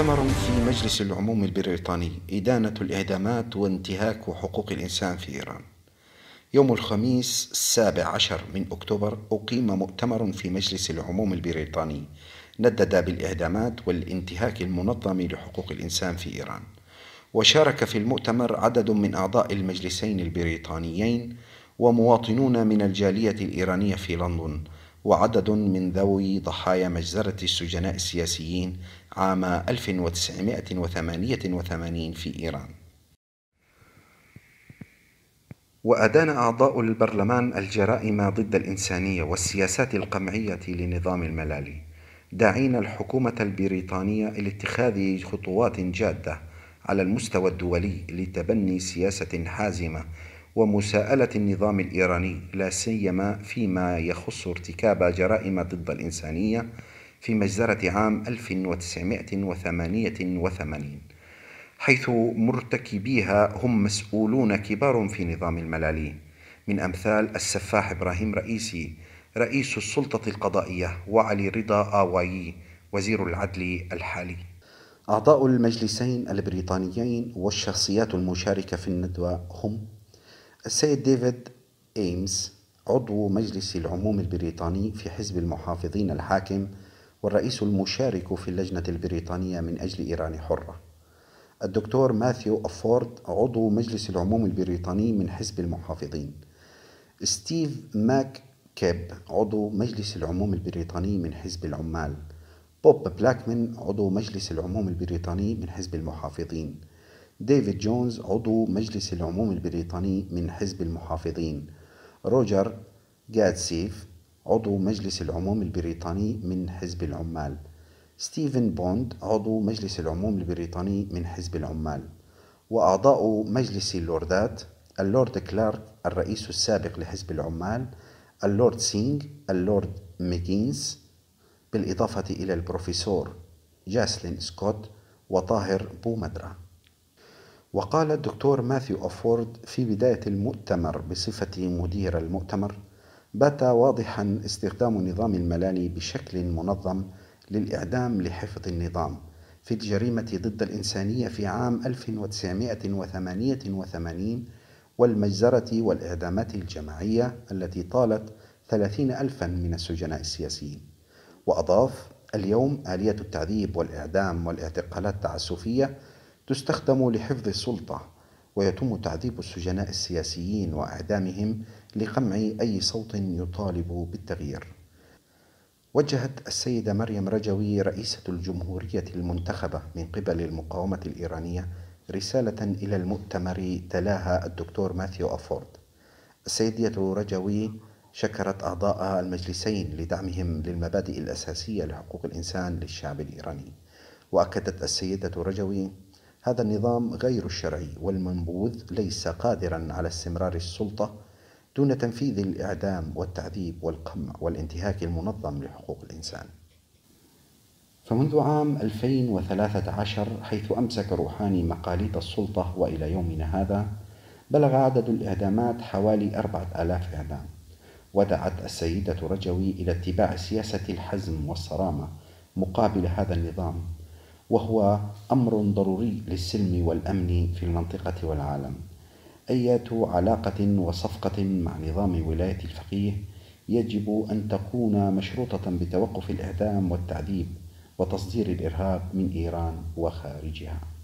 مؤتمر في مجلس العموم البريطاني إدانة الإعدامات وانتهاك حقوق الإنسان في إيران يوم الخميس السابع عشر من أكتوبر أقيم مؤتمر في مجلس العموم البريطاني ندد بالإعدامات والانتهاك المنظم لحقوق الإنسان في إيران وشارك في المؤتمر عدد من أعضاء المجلسين البريطانيين ومواطنون من الجالية الإيرانية في لندن وعدد من ذوي ضحايا مجزرة السجناء السياسيين عام 1988 في إيران. وأدان أعضاء البرلمان الجرائم ضد الإنسانية والسياسات القمعية لنظام الملالي، داعين الحكومة البريطانية لاتخاذ خطوات جادة على المستوى الدولي لتبني سياسة حازمة ومساءلة النظام الإيراني لا سيما فيما يخص ارتكاب جرائم ضد الإنسانية في مجزرة عام 1988 حيث مرتكبيها هم مسؤولون كبار في نظام الملالي من أمثال السفاح إبراهيم رئيسي رئيس السلطة القضائية وعلي رضا آوايي وزير العدل الحالي أعضاء المجلسين البريطانيين والشخصيات المشاركة في الندوة هم السيد ديفيد ايمز عضو مجلس العموم البريطاني في حزب المحافظين الحاكم والرئيس المشارك في اللجنة البريطانية من أجل إيران حرة الدكتور ماثيو أفورد عضو مجلس العموم البريطاني من حزب المحافظين ستيف ماك كيب عضو مجلس العموم البريطاني من حزب العمال بوب بلاكمن عضو مجلس العموم البريطاني من حزب المحافظين ديفيد جونز عضو مجلس العموم البريطاني من حزب المحافظين روجر جادسيف عضو مجلس العموم البريطاني من حزب العمال ستيفن بوند عضو مجلس العموم البريطاني من حزب العمال وأعضاء مجلس اللوردات اللورد كلارك الرئيس السابق لحزب العمال اللورد سينغ اللورد ميكينز بالإضافة إلى البروفيسور جاسلين سكوت وطاهر بومدرا وقال الدكتور ماثيو أفورد في بداية المؤتمر بصفته مدير المؤتمر بات واضحا استخدام نظام الملالي بشكل منظم للإعدام لحفظ النظام في الجريمة ضد الإنسانية في عام 1988 والمجزرة والإعدامات الجماعية التي طالت 30 ألفا من السجناء السياسيين وأضاف اليوم آلية التعذيب والإعدام والاعتقالات التعسفية تستخدم لحفظ السلطة ويتم تعذيب السجناء السياسيين وإعدامهم لقمع أي صوت يطالب بالتغيير وجهت السيدة مريم رجوي رئيسة الجمهورية المنتخبة من قبل المقاومة الإيرانية رسالة إلى المؤتمر تلاها الدكتور ماثيو أفورد السيدة رجوي شكرت أعضاء المجلسين لدعمهم للمبادئ الأساسية لحقوق الإنسان للشعب الإيراني وأكدت السيدة رجوي هذا النظام غير الشرعي والمنبوذ ليس قادرا على استمرار السلطة دون تنفيذ الإعدام والتعذيب والقمع والانتهاك المنظم لحقوق الإنسان. فمنذ عام 2013 حيث أمسك روحاني مقاليد السلطة وإلى يومنا هذا بلغ عدد الإعدامات حوالي 4000 إعدام ودعت السيدة رجوي إلى اتباع سياسة الحزم والصرامة مقابل هذا النظام وهو أمر ضروري للسلم والأمن في المنطقة والعالم أية علاقة وصفقة مع نظام ولاية الفقيه يجب أن تكون مشروطة بتوقف الإعدام والتعذيب وتصدير الإرهاب من إيران وخارجها